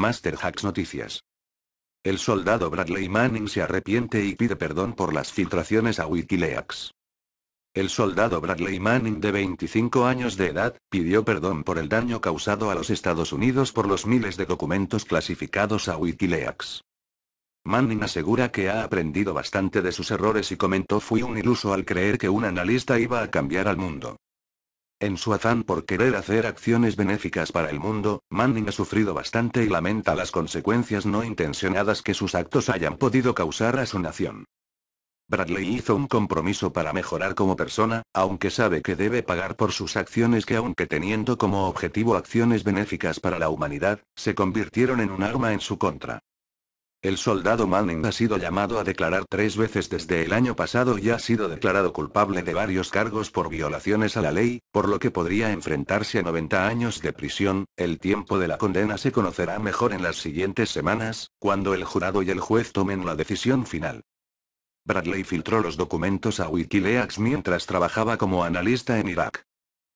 Master Hacks Noticias. El soldado Bradley Manning se arrepiente y pide perdón por las filtraciones a Wikileaks. El soldado Bradley Manning de 25 años de edad, pidió perdón por el daño causado a los Estados Unidos por los miles de documentos clasificados a Wikileaks. Manning asegura que ha aprendido bastante de sus errores y comentó fui un iluso al creer que un analista iba a cambiar al mundo. En su afán por querer hacer acciones benéficas para el mundo, Manning ha sufrido bastante y lamenta las consecuencias no intencionadas que sus actos hayan podido causar a su nación. Bradley hizo un compromiso para mejorar como persona, aunque sabe que debe pagar por sus acciones que aunque teniendo como objetivo acciones benéficas para la humanidad, se convirtieron en un arma en su contra. El soldado Manning ha sido llamado a declarar tres veces desde el año pasado y ha sido declarado culpable de varios cargos por violaciones a la ley, por lo que podría enfrentarse a 90 años de prisión. El tiempo de la condena se conocerá mejor en las siguientes semanas, cuando el jurado y el juez tomen la decisión final. Bradley filtró los documentos a Wikileaks mientras trabajaba como analista en Irak.